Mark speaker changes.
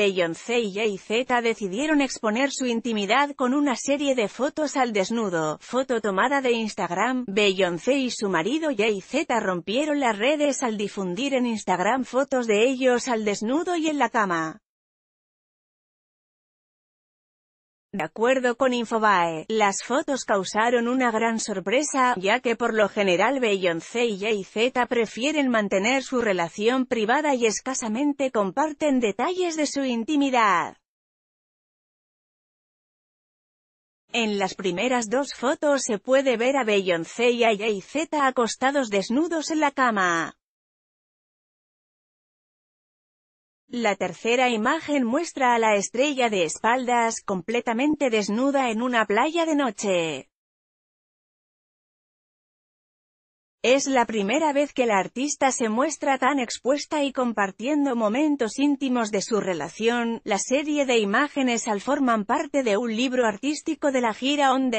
Speaker 1: Beyoncé y Jay-Z decidieron exponer su intimidad con una serie de fotos al desnudo. Foto tomada de Instagram, Beyoncé y su marido Jay-Z rompieron las redes al difundir en Instagram fotos de ellos al desnudo y en la cama. De acuerdo con Infobae, las fotos causaron una gran sorpresa, ya que por lo general Beyoncé y Jay-Z prefieren mantener su relación privada y escasamente comparten detalles de su intimidad. En las primeras dos fotos se puede ver a Beyoncé y a Jay-Z acostados desnudos en la cama. La tercera imagen muestra a la estrella de espaldas, completamente desnuda en una playa de noche. Es la primera vez que la artista se muestra tan expuesta y compartiendo momentos íntimos de su relación. La serie de imágenes al forman parte de un libro artístico de la gira On